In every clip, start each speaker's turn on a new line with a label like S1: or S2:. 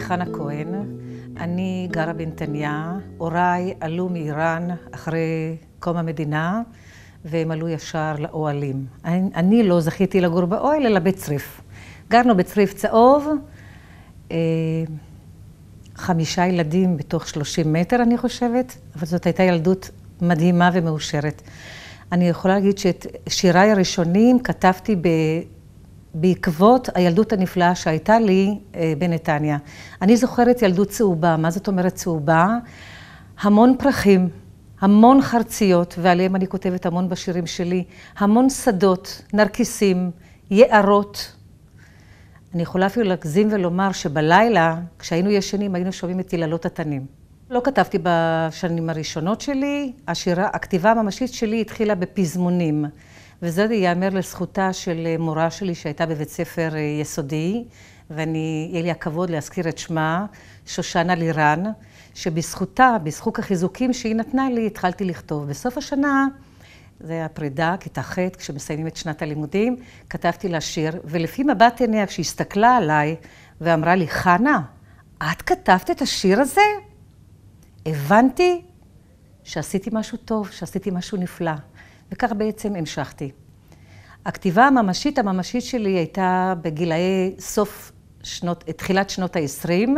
S1: חנה כהן, אני גרה בנתניה. הוריי עלו מאיראן אחרי קום המדינה, והם עלו ישר לאוהלים. אני, אני לא זכיתי לגור באוהל, אלא בצריף. גרנו בצריף צהוב, אה, חמישה ילדים בתוך 30 מטר, אני חושבת, אבל זאת הייתה ילדות מדהימה ומאושרת. אני יכולה להגיד שאת שיריי הראשונים כתבתי ב... בעקבות הילדות הנפלאה שהייתה לי אה, בנתניה. אני זוכרת ילדות צהובה. מה זאת אומרת צהובה? המון פרחים, המון חרציות, ועליהם אני כותבת המון בשירים שלי, המון שדות, נרקיסים, יערות. אני יכולה אפילו להגזים ולומר שבלילה, כשהיינו ישנים, היינו שומעים את יללות התנים. לא כתבתי בשנים הראשונות שלי, השירה, הכתיבה הממשית שלי התחילה בפזמונים. וזה ייאמר לזכותה של אה, מורה שלי שהייתה בבית ספר אה, יסודי, ואני, יהיה לי הכבוד להזכיר את שמה, שושנה לירן, שבזכותה, בזכות החיזוקים שהיא נתנה לי, התחלתי לכתוב. בסוף השנה, זה הפרידה, כיתה ח', כשמסיימים את שנת הלימודים, כתבתי לה שיר, ולפי מבט עיניה, כשהסתכלה עליי ואמרה לי, חנה, את כתבת את השיר הזה? הבנתי שעשיתי משהו טוב, שעשיתי משהו נפלא. וכך בעצם המשכתי. הכתיבה הממשית הממשית שלי הייתה בגילאי סוף שנות, תחילת שנות ה-20,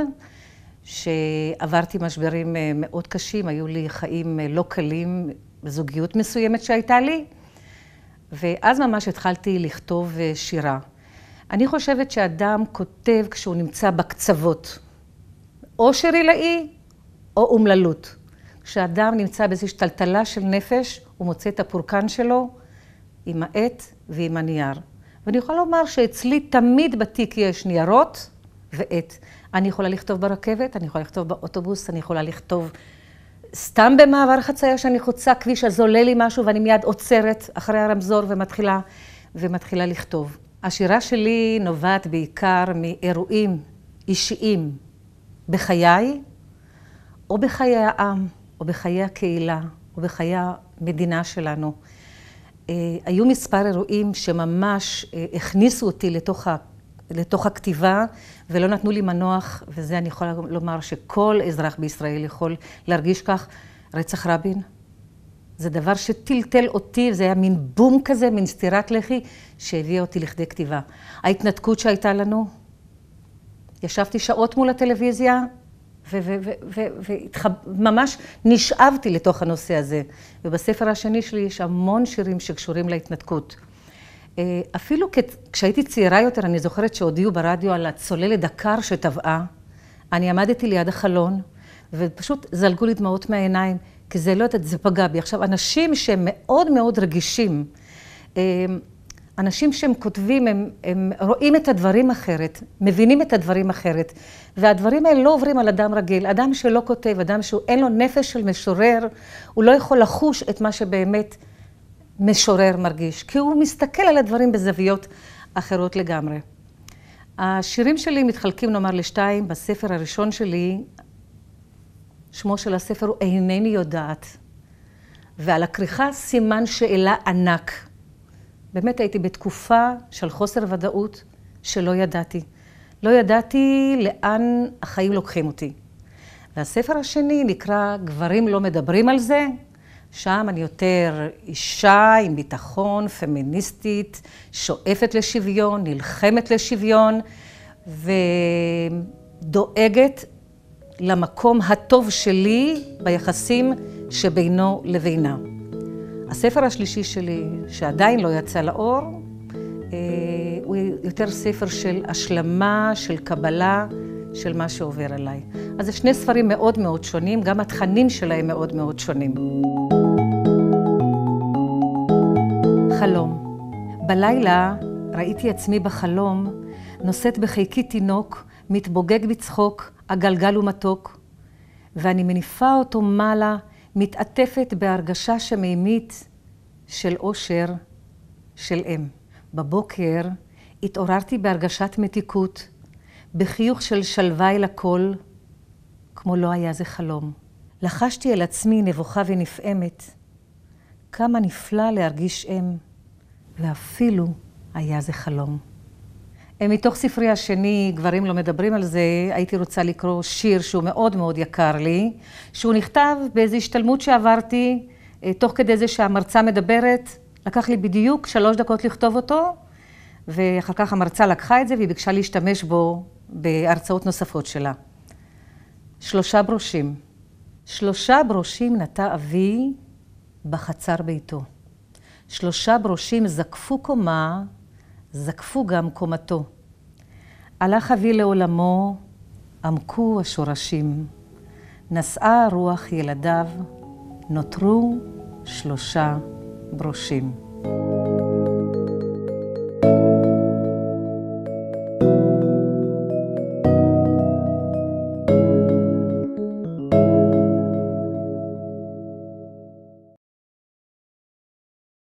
S1: שעברתי משברים אה, מאוד קשים, היו לי חיים אה, לא קלים, זוגיות מסוימת שהייתה לי, ואז ממש התחלתי לכתוב אה, שירה. אני חושבת שאדם כותב כשהוא נמצא בקצוות, או שרילאי או אומללות. כשאדם נמצא באיזושהי טלטלה של נפש, הוא מוצא את הפורקן שלו עם העט ועם הנייר. ואני יכולה לומר שאצלי תמיד בתיק יש ניירות ועט. אני יכולה לכתוב ברכבת, אני יכולה לכתוב באוטובוס, אני יכולה לכתוב סתם במעבר חצייה שאני חוצה כביש, אז עולה לי משהו ואני מיד עוצרת אחרי הרמזור ומתחילה, ומתחילה לכתוב. השירה שלי נובעת בעיקר מאירועים אישיים בחיי, או בחיי העם, או בחיי הקהילה, או בחיי המדינה שלנו. אה, היו מספר אירועים שממש אה, הכניסו אותי לתוך, ה, לתוך הכתיבה ולא נתנו לי מנוח, וזה אני יכולה לומר שכל אזרח בישראל יכול להרגיש כך. רצח רבין, זה דבר שטלטל אותי, זה היה מין בום כזה, מין סטירת לחי, שהביאה אותי לכדי כתיבה. ההתנתקות שהייתה לנו, ישבתי שעות מול הטלוויזיה וממש נשאבתי לתוך הנושא הזה. ובספר השני שלי יש המון שירים שקשורים להתנתקות. אה, אפילו כשהייתי צעירה יותר, אני זוכרת שהודיעו ברדיו על הצוללת הקר שטבעה. אני עמדתי ליד החלון, ופשוט זלגו לי דמעות מהעיניים, כי זה, לא יודעת, זה פגע בי. עכשיו, אנשים שהם מאוד מאוד רגישים, אה, אנשים שהם כותבים, הם, הם רואים את הדברים אחרת, מבינים את הדברים אחרת, והדברים האלה לא עוברים על אדם רגיל. אדם שלא כותב, אדם שאין לו נפש של משורר, הוא לא יכול לחוש את מה שבאמת משורר מרגיש, כי הוא מסתכל על הדברים בזוויות אחרות לגמרי. השירים שלי מתחלקים נאמר לשתיים, בספר הראשון שלי, שמו של הספר הוא אינני יודעת, ועל הכריכה סימן שאלה ענק. באמת הייתי בתקופה של חוסר ודאות שלא ידעתי. לא ידעתי לאן החיים לוקחים אותי. והספר השני נקרא "גברים לא מדברים על זה", שם אני יותר אישה עם ביטחון, פמיניסטית, שואפת לשוויון, נלחמת לשוויון, ודואגת למקום הטוב שלי ביחסים שבינו לבינה. הספר השלישי שלי, שעדיין לא יצא לאור, אה, הוא יותר ספר של השלמה, של קבלה, של מה שעובר עליי. אז זה שני ספרים מאוד מאוד שונים, גם התכנים שלהם מאוד מאוד שונים. חלום. בלילה ראיתי עצמי בחלום, נושאת בחיקי תינוק, מתבוגג בצחוק, הגלגל הוא מתוק, ואני מניפה אותו מעלה מתעטפת בהרגשה שמימית של אושר, של אם. בבוקר התעוררתי בהרגשת מתיקות, בחיוך של שלווה אל הכל, כמו לא היה זה חלום. לחשתי אל עצמי נבוכה ונפעמת. כמה נפלא להרגיש אם, ואפילו היה זה חלום. אה, מתוך ספרי השני, גברים לא מדברים על זה, הייתי רוצה לקרוא שיר שהוא מאוד מאוד יקר לי, שהוא נכתב באיזו השתלמות שעברתי, אה, תוך כדי זה שהמרצה מדברת, לקח לי בדיוק שלוש דקות לכתוב אותו, ואחר כך המרצה לקחה את זה והיא ביקשה להשתמש בו בהרצאות נוספות שלה. שלושה ברושים. שלושה ברושים נטע אבי בחצר ביתו. שלושה ברושים זקפו קומה זקפו גם קומתו. הלך אבי לעולמו, עמקו השורשים. נשאה רוח ילדיו, נותרו שלושה ברושים. thank you